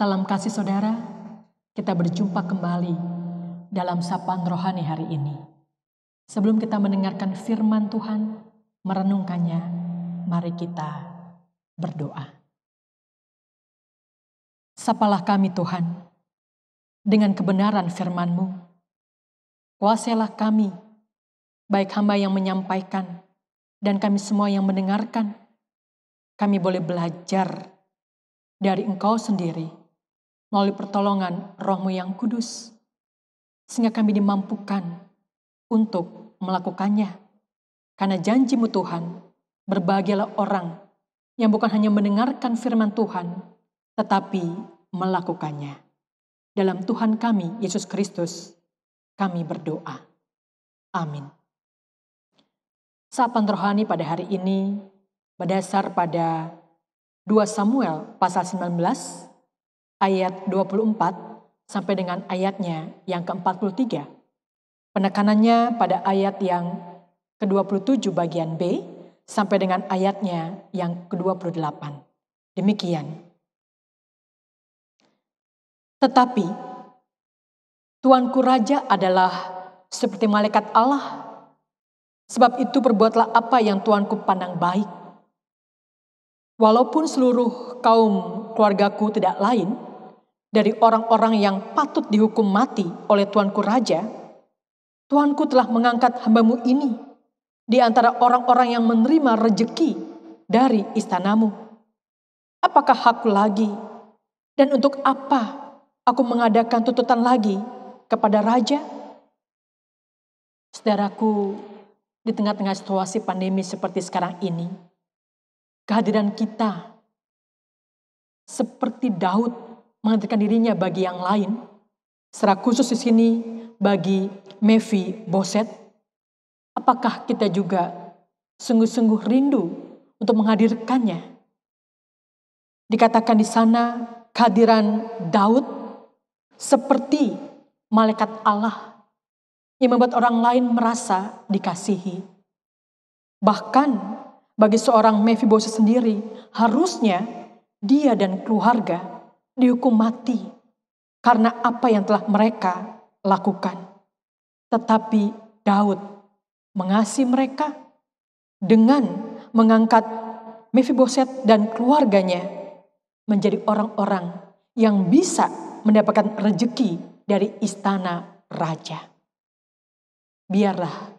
Salam kasih saudara, kita berjumpa kembali dalam sapaan rohani hari ini. Sebelum kita mendengarkan firman Tuhan, merenungkannya, mari kita berdoa. Sapalah kami Tuhan, dengan kebenaran firman-Mu. Kuasailah kami, baik hamba yang menyampaikan dan kami semua yang mendengarkan. Kami boleh belajar dari Engkau sendiri melalui pertolongan rohmu yang kudus, sehingga kami dimampukan untuk melakukannya. Karena janjimu Tuhan, berbahagialah orang yang bukan hanya mendengarkan firman Tuhan, tetapi melakukannya. Dalam Tuhan kami, Yesus Kristus, kami berdoa. Amin. Sapan rohani pada hari ini berdasar pada 2 Samuel pasal 19 ayat 24 sampai dengan ayatnya yang ke-43. Penekanannya pada ayat yang ke-27 bagian B sampai dengan ayatnya yang ke-28. Demikian. Tetapi Tuanku Raja adalah seperti malaikat Allah. Sebab itu perbuatlah apa yang Tuanku pandang baik. Walaupun seluruh kaum keluargaku tidak lain, dari orang-orang yang patut dihukum mati oleh tuanku raja, tuanku telah mengangkat hambamu ini di antara orang-orang yang menerima rejeki dari istanamu. Apakah hakku lagi? Dan untuk apa aku mengadakan tuntutan lagi kepada raja? Saudaraku, di tengah-tengah situasi pandemi seperti sekarang ini, kehadiran kita seperti Daud menghentikan dirinya bagi yang lain, secara khusus di sini bagi Mevi Boset, apakah kita juga sungguh-sungguh rindu untuk menghadirkannya? Dikatakan di sana kehadiran Daud seperti malaikat Allah yang membuat orang lain merasa dikasihi. Bahkan bagi seorang Mevi Boset sendiri, harusnya dia dan keluarga dihukum mati karena apa yang telah mereka lakukan. Tetapi Daud mengasihi mereka dengan mengangkat Mephiboset dan keluarganya menjadi orang-orang yang bisa mendapatkan rejeki dari istana raja. Biarlah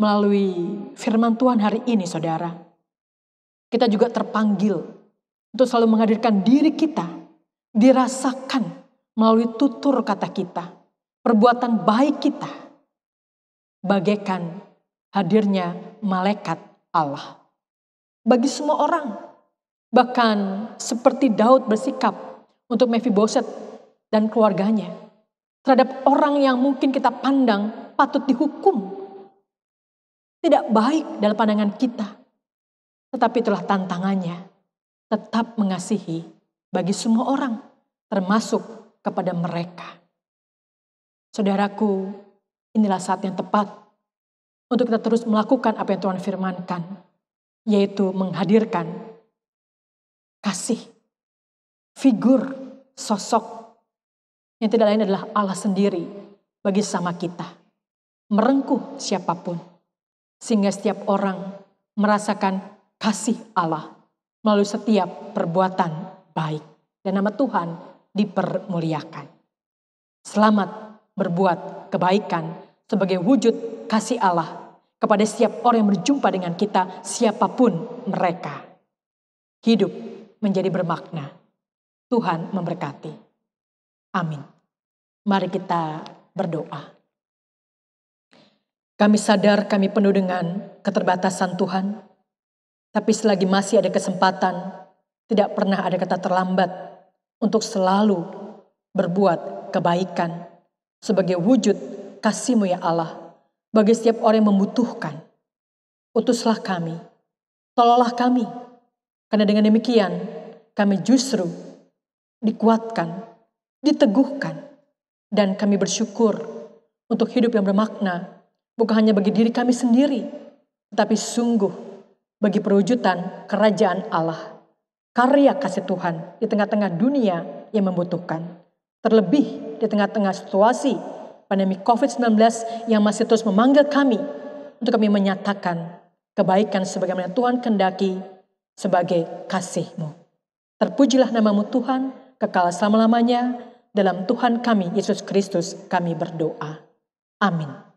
melalui firman Tuhan hari ini saudara, kita juga terpanggil untuk selalu menghadirkan diri kita dirasakan melalui tutur kata kita, perbuatan baik kita, bagaikan hadirnya malaikat Allah. Bagi semua orang, bahkan seperti Daud bersikap untuk Mephiboset dan keluarganya, terhadap orang yang mungkin kita pandang patut dihukum, tidak baik dalam pandangan kita, tetapi itulah tantangannya, tetap mengasihi bagi semua orang, termasuk kepada mereka. Saudaraku, inilah saat yang tepat untuk kita terus melakukan apa yang Tuhan firmankan, yaitu menghadirkan kasih, figur, sosok yang tidak lain adalah Allah sendiri bagi sama kita. Merengkuh siapapun, sehingga setiap orang merasakan kasih Allah melalui setiap perbuatan baik dan nama Tuhan dipermuliakan. Selamat berbuat kebaikan sebagai wujud kasih Allah kepada setiap orang yang berjumpa dengan kita, siapapun mereka. Hidup menjadi bermakna. Tuhan memberkati. Amin. Mari kita berdoa. Kami sadar kami penuh dengan keterbatasan Tuhan, tapi selagi masih ada kesempatan tidak pernah ada kata terlambat untuk selalu berbuat kebaikan sebagai wujud kasihmu ya Allah bagi setiap orang yang membutuhkan. Utuslah kami, tolonglah kami, karena dengan demikian kami justru dikuatkan, diteguhkan, dan kami bersyukur untuk hidup yang bermakna bukan hanya bagi diri kami sendiri, tetapi sungguh bagi perwujudan kerajaan Allah karya kasih Tuhan di tengah-tengah dunia yang membutuhkan. Terlebih di tengah-tengah situasi pandemi COVID-19 yang masih terus memanggil kami untuk kami menyatakan kebaikan sebagaimana Tuhan kendaki sebagai kasih-Mu. Terpujilah namamu Tuhan, kekal selama-lamanya, dalam Tuhan kami, Yesus Kristus kami berdoa. Amin.